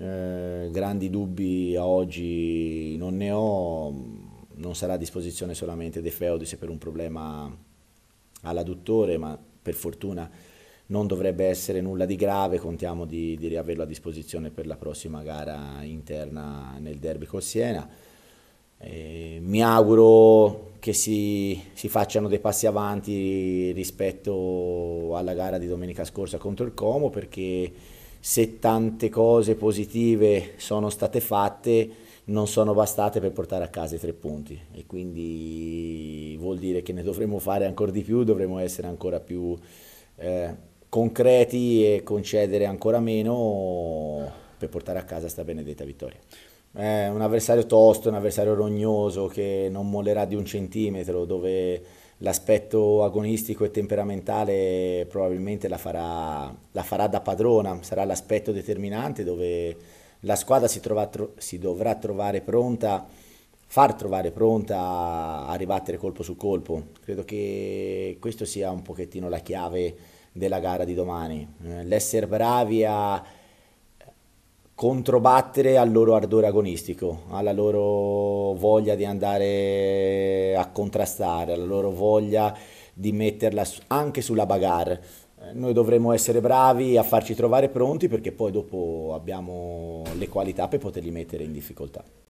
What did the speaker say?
Eh, grandi dubbi a oggi non ne ho, non sarà a disposizione solamente De Feodis per un problema all'adduttore, ma per fortuna non dovrebbe essere nulla di grave, contiamo di, di riaverlo a disposizione per la prossima gara interna nel derby col Siena. Eh, mi auguro che si, si, facciano dei passi avanti rispetto alla gara di domenica scorsa contro il Como perché se tante cose positive sono state fatte non sono bastate per portare a casa i tre punti e quindi vuol dire che ne dovremo fare ancora di più, dovremo essere ancora più eh, concreti e concedere ancora meno per portare a casa questa benedetta vittoria. È eh, un avversario tosto, un avversario rognoso che non mollerà di un centimetro, dove l'aspetto agonistico e temperamentale probabilmente la farà, la farà, da padrona, sarà l'aspetto determinante dove la squadra si, trova, si dovrà trovare pronta, far trovare pronta a ribattere colpo su colpo. Credo che questo sia un pochettino la chiave della gara di domani, eh, l'essere bravi a controbattere al loro ardore agonistico, alla loro voglia di andare a contrastare, alla loro voglia di metterla anche sulla bagarre. Eh, noi dovremmo essere bravi a farci trovare pronti perché poi dopo abbiamo le qualità per poterli mettere in difficoltà.